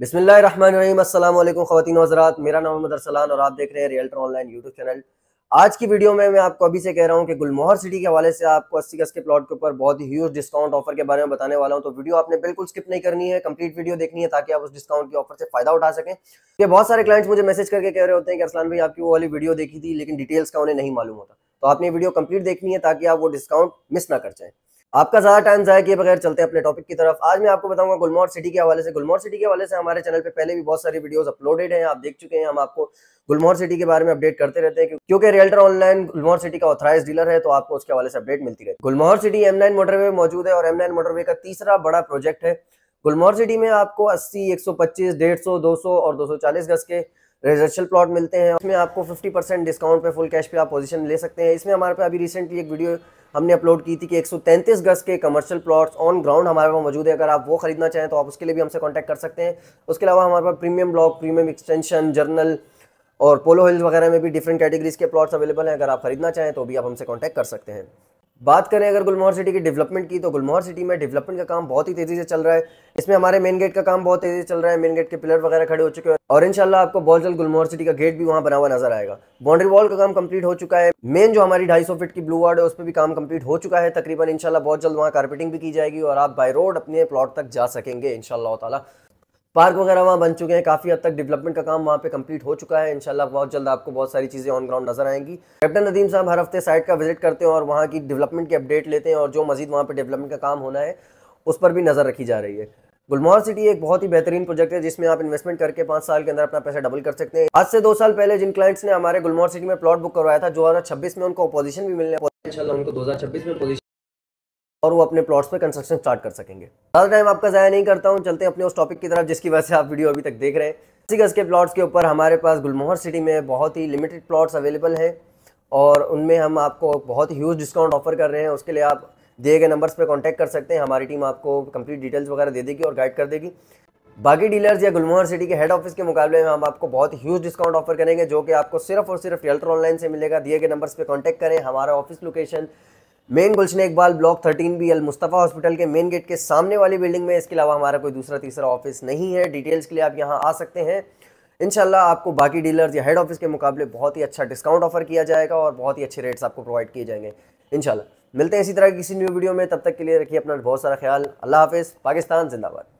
बिसमीम अल्लाम हज़रात मेरा नाम मोहम्मद अरसलान और आप देख रहे हैं रियल्टर ऑनलाइन यूट्यूब चैनल आज की वीडियो में मैं आपको अभी से कह रहा हूँ कि गुलमोहर सिटी के हवाले से आपको अस्सी गज के प्लॉट के ऊपर बहुत ही ह्यूज डिस्काउंट ऑफर के बारे में बताने वाला हूँ तो वीडियो आपने बिल्कुल स्किप नहीं करनी है कंप्लीट वीडियो देखनी है ताकि आप उस डिस्काउंट के ऑफर से फायदा उठा सकें ये बहुत सारे क्लाइंट्स मुझे मैसेज करके कह रहे होते हैं कि अरसलान भाई आपकी वो वाली वीडियो देखी थी लेकिन डिटेल्स का उन्हें नहीं मालूम होता तो आपने वीडियो कंप्लीट देखनी है ताकि आप वो डिस्काउंट मिस ना कर जाए आपका ज़्यादा टाइम जाए किए बगैर चलते हैं अपने टॉपिक की तरफ आज मैं आपको बताऊंगा गुलमोर सिटी के हवाले से गुलमोर सिटी के हवाले से हमारे चैनल पे पहले भी बहुत सारी वीडियोस अपलोडेड हैं आप देख चुके हैं हम आपको गुलमोर सिटी के बारे में अपडेट करते रहते हैं क्योंकि रियल्टर ऑनलाइन गुलमोहर सिटी का ऑथराइज डीलर है तो आपको उसके हवाले से अपडेट मिलती रहे Gulmohar city M nine motorway मौजूद है और एम नाइन मोटरवे का तीसरा बड़ा प्रोजेक्ट है गुलमोर सिटी में आपको अस्सी एक सौ पच्चीस डेढ़ सौ दो सौ और दो सौ चालीस गज के रेजिडेंशियल प्लॉट मिलते हैं इसमें आपको 50 परसेंट डिस्काउंट पे फुल कैश पे आप पोजीशन ले सकते हैं इसमें हमारे पे अभी रिसेंटली एक वीडियो हमने अपलोड की थी कि 133 गज के कमर्शियल प्लॉट्स ऑन ग्राउंड हमारे पास मौजूद है अगर आप वो खरीदना चाहें तो आप उसके लिए भी हमसे कॉन्टैक्ट कर सकते हैं उसके अलावा हमारे पास premium block premium extension general और पोलो हिल्स वगैरह में भी डिफरेंट कैटेगरीज के प्लॉट्स अवेलेबल हैं अगर आप खरीदना चाहें तो भी आप हमसे कॉन्टैक्ट कर सकते हैं बात करें अगर गुलमोहर सिटी की डेवलपमेंट की तो गुलमोहर सिटी में डेवलपमेंट का काम बहुत ही तेज़ी से चल रहा है इसमें हमारे मेन गेट का काम बहुत तेज़ी से चल रहा है मेन गेट के पिलर वगैरह खड़े हो चुके हैं और इंशाल्लाह आपको बहुत जल्द गुलमोहर सिटी का गेट भी वहां बना हुआ नजर आएगा बाउंड्री वॉल का काम कंप्लीट हो चुका है मेन जो हमारी ढाई फीट की ब्लू वार्ड है उस पर भी काम कंप्लीट हो चुका है तकरीबन इनशाला बहुत जल्द वहाँ कारपेटिंग भी की जाएगी और आप बाई रोड अपने प्लॉट तक जा सकेंगे इनशाला पार्क वगैरह वहाँ बन चुके हैं काफ़ी हद तक डेवलपमेंट का काम वहाँ पे कंप्लीट हो चुका है इंशाल्लाह बहुत जल्द आपको बहुत सारी चीज़ें ऑन ग्राउंड नजर आएंगी कैप्टन नदीम साहब हर हफ्ते साइट का विजिट करते हैं और वहाँ की डेवलपमेंट की अपडेट लेते हैं और जो मजीद वहाँ पर डेवलपमेंट का काम होना है उस पर भी नज़र रखी जा रही है गुलमोहर सिटी एक बहुत ही बेहतरीन प्रोजेक्ट है जिसमें आप इन्वेस्टमेंट करके पाँच साल के अंदर अपना पैसा डबल कर सकते हैं आज से दो साल पहले जिन क्लाइंट्स ने हमारे गुलमोहर सिटी में प्लॉट बुक करवाया था दो में उनको अपोजिशन भी मिलने इंशाल्लाह उनको दो में पोजीशन और वो अपने प्लॉट्स पर कंस्ट्रक्शन स्टार्ट कर सकेंगे ज़्यादा टाइम आपका ज़ाया नहीं करता हूँ चलते हैं अपने उस टॉपिक की तरफ जिसकी वजह से आप वीडियो अभी तक देख रहे हैं अस्सी गज़ के प्लॉट्स के ऊपर हमारे पास गुलमोहर सिटी में बहुत ही लिमिटेड प्लॉट्स अवेलेबल हैं और उनमें हम आपको बहुत ह्यूज डिस्काउंट ऑफर कर रहे हैं उसके लिए आप दिए गए नंबर्स पर कॉन्टैक्ट कर सकते हैं हमारी टीम आपको कंप्लीट डिटेल्स वगैरह दे देगी और गाइड कर देगी बाकी डीलर्स या गुलमोहर सिटी के हेड ऑफिस के मुकाबले में हम आपको बहुत ह्यूज डिस्काउंट ऑफर करेंगे जो कि आपको सिर्फ और सिर्फ रियल्टर ऑनलाइन से मिलेगा दिए गए नंबर्स पर कॉन्टैक्ट करें हमारा office location main Gulshan Iqbal block thirteen B Al Mustafa hospital के मेन गेट के सामने वाली बिल्डिंग में इसके अलावा हमारा कोई दूसरा तीसरा ऑफिस नहीं है डिटेल्स के लिए आप यहाँ आ सकते हैं इनशाला आपको बाकी डीलर्स या हेड ऑफिस के मुकाबले बहुत ही अच्छा डिस्काउंट ऑफर किया जाएगा और बहुत ही अच्छे रेट्स आपको प्रोवाइड किए जाएंगे इनशाला मिलते हैं इसी तरह की किसी न्यू वीडियो में तब तक के लिए रखिए अपना बहुत सारा ख्याल अल्लाह हाफिज़ पाकिस्तान जिंदाबाद